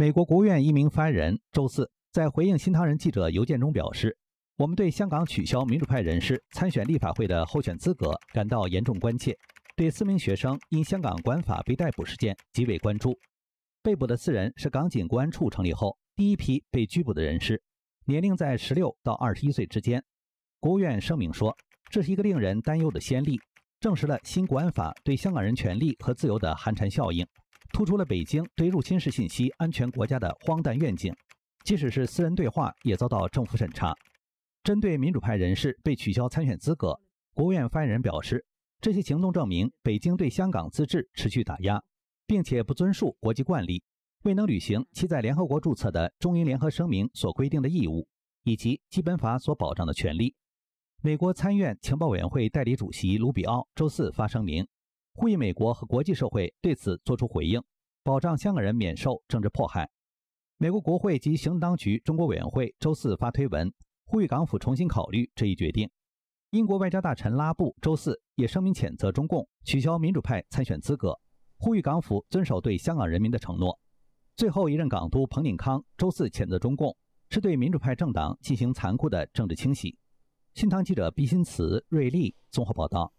美国国务院一名发言人周四在回应《新唐人》记者邮件中表示：“我们对香港取消民主派人士参选立法会的候选资格感到严重关切，对四名学生因香港国安法被逮捕事件极为关注。被捕的四人是港警国安处成立后第一批被拘捕的人士，年龄在十六到二十一岁之间。国务院声明说，这是一个令人担忧的先例，证实了新国安法对香港人权利和自由的寒蝉效应。”突出了北京对入侵式信息安全国家的荒诞愿景，即使是私人对话也遭到政府审查。针对民主派人士被取消参选资格，国务院发言人表示，这些行动证明北京对香港自治持续打压，并且不遵守国际惯例，未能履行其在联合国注册的中英联合声明所规定的义务以及基本法所保障的权利。美国参院情报委员会代理主席卢比奥周四发声明。呼吁美国和国际社会对此作出回应，保障香港人免受政治迫害。美国国会及行政当局中国委员会周四发推文，呼吁港府重新考虑这一决定。英国外交大臣拉布周四也声明谴责中共取消民主派参选资格，呼吁港府遵守对香港人民的承诺。最后一任港督彭定康周四谴责中共是对民主派政党进行残酷的政治清洗。新唐记者毕新慈、瑞丽综合报道。